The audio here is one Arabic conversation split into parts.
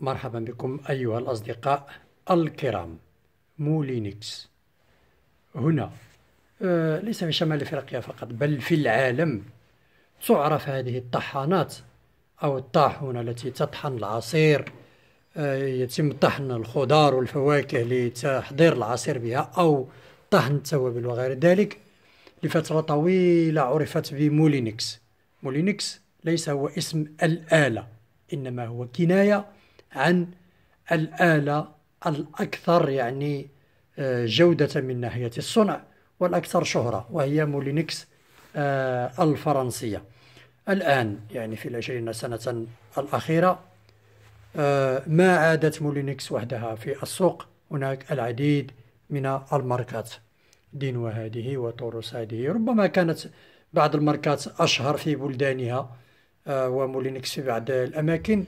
مرحبا بكم أيها الأصدقاء الكرام مولينكس هنا آه، ليس في شمال أفريقيا فقط بل في العالم تعرف هذه الطحانات أو الطاحونة التي تطحن العصير آه، يتم طحن الخضار والفواكه لتحضير العصير بها أو طحن التوابل وغير ذلك لفترة طويلة عرفت بمولينكس مولينكس ليس هو اسم الآلة إنما هو كناية عن الآلة الأكثر يعني آه، جودة من ناحية الصنع والأكثر شهرة وهي مولينكس آه، الفرنسية الآن يعني في العشرين سنة الأخيرة آه، ما عادت مولينكس وحدها في السوق هناك العديد من الماركات دينو هذه وتورس هذه ربما كانت بعض الماركات أشهر في بلدانها ومولينكس في بعض الأماكن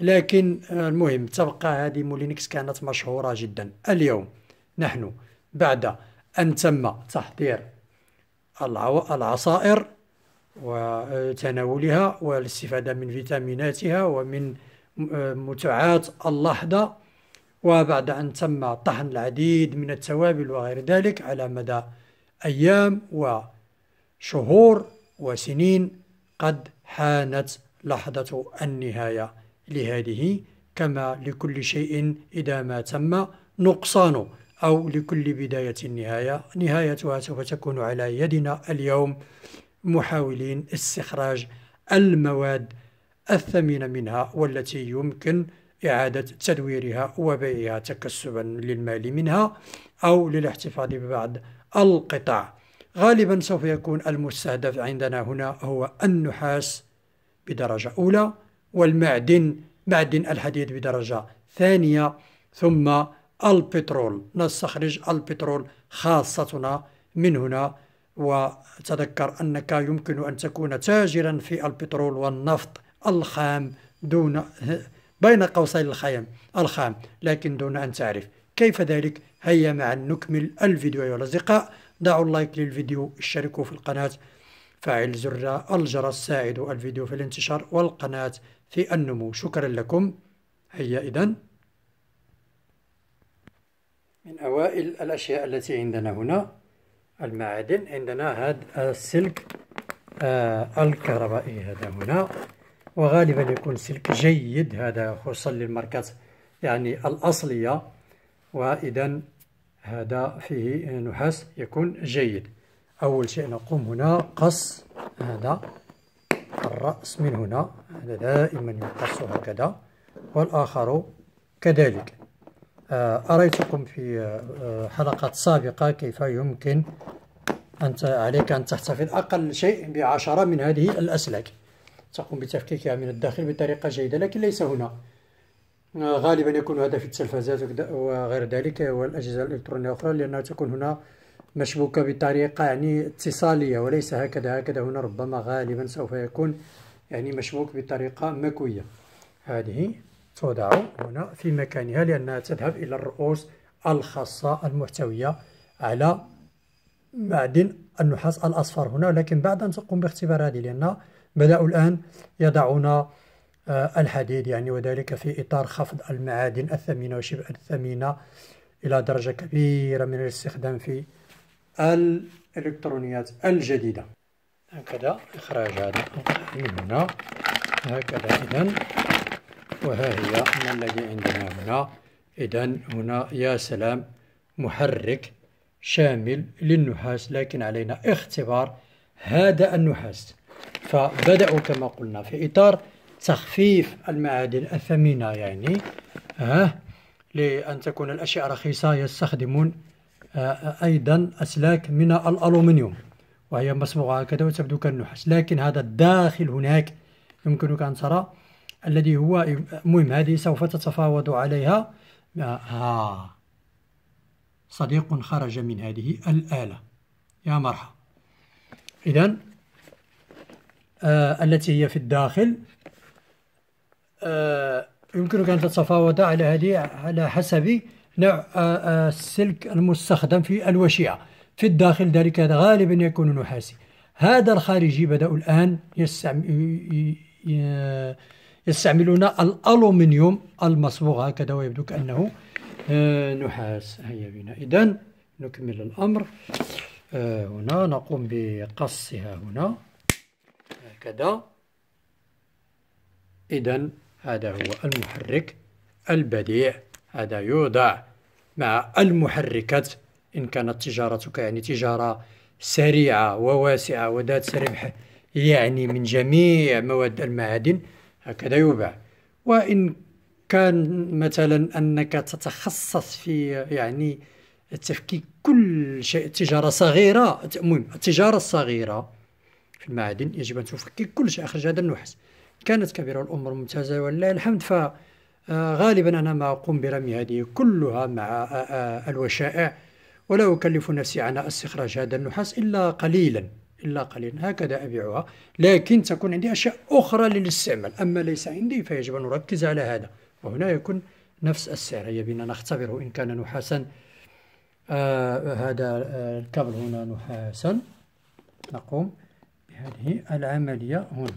لكن المهم تبقى هذه مولينكس كانت مشهورة جدا اليوم نحن بعد أن تم تحضير العصائر وتناولها والاستفادة من فيتاميناتها ومن متعات اللحظة وبعد أن تم طحن العديد من التوابل وغير ذلك على مدى أيام وشهور وسنين قد حانت لحظة النهاية لهذه كما لكل شيء إذا ما تم نقصان أو لكل بداية نهاية نهايتها سوف تكون على يدنا اليوم محاولين استخراج المواد الثمينة منها والتي يمكن إعادة تدويرها وبيعها تكسبا للمال منها أو للاحتفاظ ببعض القطع غالبا سوف يكون المستهدف عندنا هنا هو النحاس بدرجة أولى والمعدن معدن الحديد بدرجة ثانية ثم البترول نستخرج البترول خاصتنا من هنا وتذكر أنك يمكن أن تكون تاجرا في البترول والنفط الخام دون بين قوسين الخام الخام لكن دون أن تعرف كيف ذلك هيا معا نكمل الفيديو أيها الأصدقاء دعوا اللايك للفيديو اشتركوا في القناة فعل زر الجرس ساعد الفيديو في الانتشار والقناة في النمو شكرا لكم هيا إذا من أوائل الأشياء التي عندنا هنا المعادن عندنا هذا السلك آه الكهربائي هذا هنا وغالبا يكون سلك جيد هذا خصوصا للماركات يعني الأصلية وإذا هذا فيه نحاس يكون جيد أول شيء نقوم هنا قص هذا الرأس من هنا هذا دائما يقص هكذا والآخر كذلك آه، أريتكم في آه، حلقات سابقة كيف يمكن أنت عليك أن تحتفظ أقل شيء بعشرة من هذه الأسلاك تقوم بتفكيكها من الداخل بطريقة جيدة لكن ليس هنا آه، غالبا يكون هذا في التلفازات وغير ذلك والأجهزة الإلكترونية الأخرى لأنها تكون هنا مشبوكة بطريقة يعني اتصالية وليس هكذا هكذا هنا ربما غالبا سوف يكون يعني مشبوك بطريقة مكوية هذه توضع هنا في مكانها لأنها تذهب إلى الرؤوس الخاصة المحتوية على معدن النحاس الأصفر هنا لكن بعد أن تقوم باختبار هذه لأن بدأوا الآن يضعون آه، الحديد يعني وذلك في إطار خفض المعادن الثمينة وشبه الثمينة إلى درجة كبيرة من الاستخدام في الإلكترونيات الجديدة هكذا إخراج هذا من هنا هكذا إذا وها هي ما الذي عندنا هنا إذا هنا يا سلام محرك شامل للنحاس لكن علينا اختبار هذا النحاس فبدأوا كما قلنا في إطار تخفيف المعادن الثمينة يعني ها لأن تكون الأشياء رخيصة يستخدمون آه، أيضا أسلاك من الألومنيوم وهي مصبوغة هكذا وتبدو كالنحاس لكن هذا الداخل هناك يمكنك أن ترى الذي هو مهم هذه سوف تتفاوض عليها آه صديق خرج من هذه الآلة يا مرحبا إذا آه التي هي في الداخل آه يمكنك أن تتفاوض على هذه على حسب نوع آه، آه، السلك المستخدم في الوشيعة في الداخل ذلك غالبا يكون نحاسي هذا الخارجي بداوا الآن يستعملون الألومنيوم المصبوغ هكذا ويبدو كأنه آه، نحاس هيا بنا إذا نكمل الأمر هنا نقوم بقصها هنا هكذا إذا هذا هو المحرك البديع هذا يوضع مع المحركات إن كانت تجارتك يعني تجارة سريعة وواسعة وذات ربح يعني من جميع مواد المعادن هكذا يباع وإن كان مثلا أنك تتخصص في يعني تفكيك كل شيء تجارة صغيرة المهم التجارة الصغيرة في المعادن يجب أن تفكك كل شيء أخرج هذا النحس كانت كبيرة الأمور ممتازة ولله الحمد ف آه، غالبا أنا ما أقوم برمي هذه كلها مع آه، آه، الوشائع ولا أكلف نفسي عناء استخراج هذا النحاس إلا قليلا إلا قليلا هكذا أبيعها لكن تكون عندي أشياء أخرى للاستعمال أما ليس عندي فيجب أن أركز على هذا وهنا يكون نفس السعر يجب أن نختبره إن كان نحاسا آه هذا الكابل هنا نحاسا نقوم بهذه العملية هنا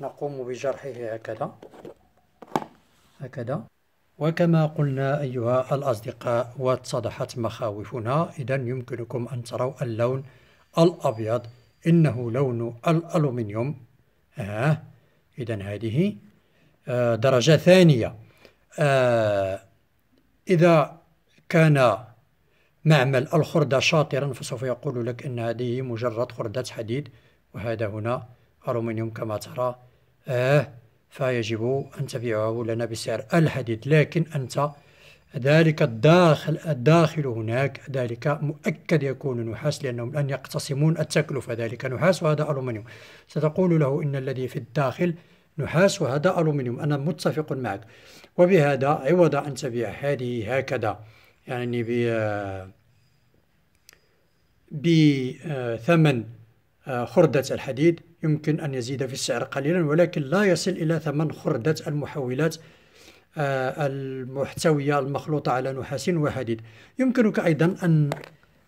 نقوم بجرحه هكذا هكذا وكما قلنا أيها الأصدقاء واتضحت مخاوفنا إذا يمكنكم أن تروا اللون الأبيض إنه لون الألومنيوم آه. إذا هذه آه، درجة ثانية آه إذا كان معمل الخردة شاطرا فسوف يقول لك أن هذه مجرد خردة حديد وهذا هنا ألومنيوم كما ترى آه فيجب أن تبيعه لنا بسعر الحديد لكن أنت ذلك الداخل الداخل هناك ذلك مؤكد يكون نحاس لأنهم الآن يقتسمون التكلفة ذلك نحاس وهذا ألومنيوم ستقول له إن الذي في الداخل نحاس وهذا ألومنيوم أنا متفق معك وبهذا عوض أن تبيع هذه هكذا يعني ب آه، بثمن آه، خردة الحديد يمكن أن يزيد في السعر قليلا ولكن لا يصل إلى ثمن خردة المحولات آه، المحتوية المخلوطة على نحاس وحديد يمكنك أيضا أن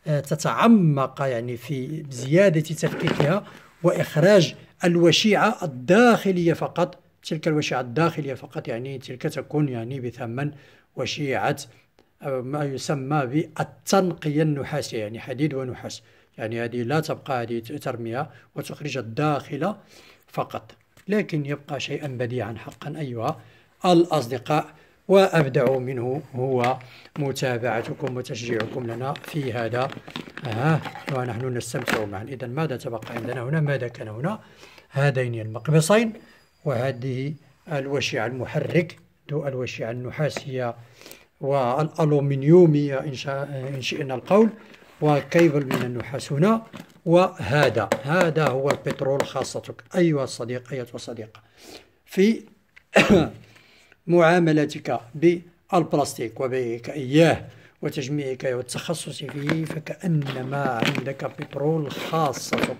آه، تتعمق يعني في زيادة تفكيكها وإخراج الوشيعة الداخلية فقط تلك الوشيعة الداخلية فقط يعني تلك تكون يعني بثمن وشيعة آه، ما يسمى بالتنقية النحاسية يعني حديد ونحاس يعني هذه لا تبقى هذه ترمية وتخرج الداخل فقط لكن يبقى شيئا بديعا حقا أيها الأصدقاء وأبدع منه هو متابعتكم وتشجيعكم لنا في هذا ها ونحن نستمتع معا إذا ماذا تبقى عندنا هنا ماذا كان هنا هذين المقبصين وهذه الوشيعة المحرك ذو الوشعة النحاسية والألومنيومية إن شئنا القول وكيبل من النحاس هنا وهذا هذا هو البترول خاصتك أيها الصديق أيها الصديقة في معاملتك بالبلاستيك وبيعك إياه وتجميعك والتخصص فيه فكأنما عندك بترول خاصتك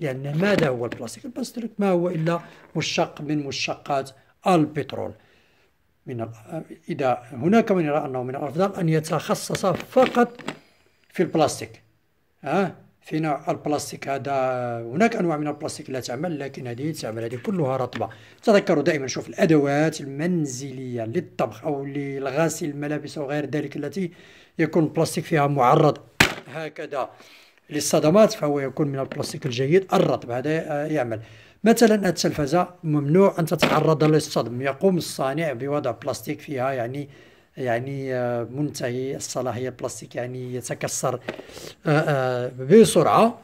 لأن ماذا هو البلاستيك؟ البلاستيك ما هو إلا مشتق من مشتقات البترول من إذا هناك من يرى أنه من الأفضل أن يتخصص فقط في البلاستيك ها في نوع البلاستيك هذا هناك انواع من البلاستيك لا تعمل لكن هذه تعمل هذه كلها رطبه تذكروا دائما شوف الادوات المنزليه للطبخ او للغسل الملابس او غير ذلك التي يكون البلاستيك فيها معرض هكذا للصدمات فهو يكون من البلاستيك الجيد الرطب هذا يعمل مثلا التلفزه ممنوع ان تتعرض للصدم يقوم الصانع بوضع بلاستيك فيها يعني يعني آه، منتهي الصلاحية البلاستيك يعني يتكسر آه، آه، بسرعة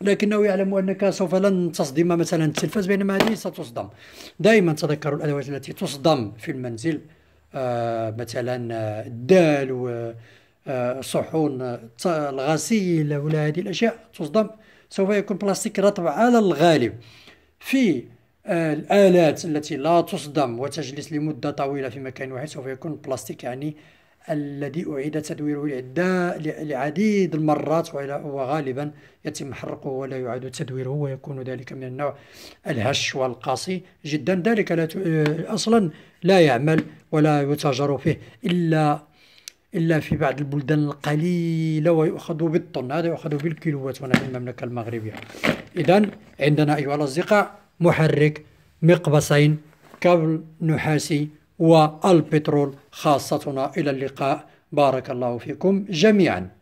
لكنه يعلم انك سوف لن تصدم مثلا التلفاز بينما هذه ستصدم دائما تذكروا الادوات التي تصدم في المنزل مثلا الدال وصحون الغسيل ولا هذه الاشياء تصدم سوف يكون بلاستيك رطب على الغالب في الآلات التي لا تصدم وتجلس لمدة طويلة في مكان واحد سوف يكون البلاستيك يعني الذي أعيد تدويره لعديد المرات وغالبا يتم حرقه ولا يعاد تدويره ويكون ذلك من النوع الهش والقاسي جدا ذلك لا أصلا لا يعمل ولا يتاجر فيه إلا إلا في بعض البلدان القليلة ويؤخذ بالطن هذا يؤخذ بالكيلوات هنا في المملكة المغربية إذا عندنا أيها الأصدقاء محرك مقبسين كابل نحاسي والبترول خاصتنا إلى اللقاء بارك الله فيكم جميعاً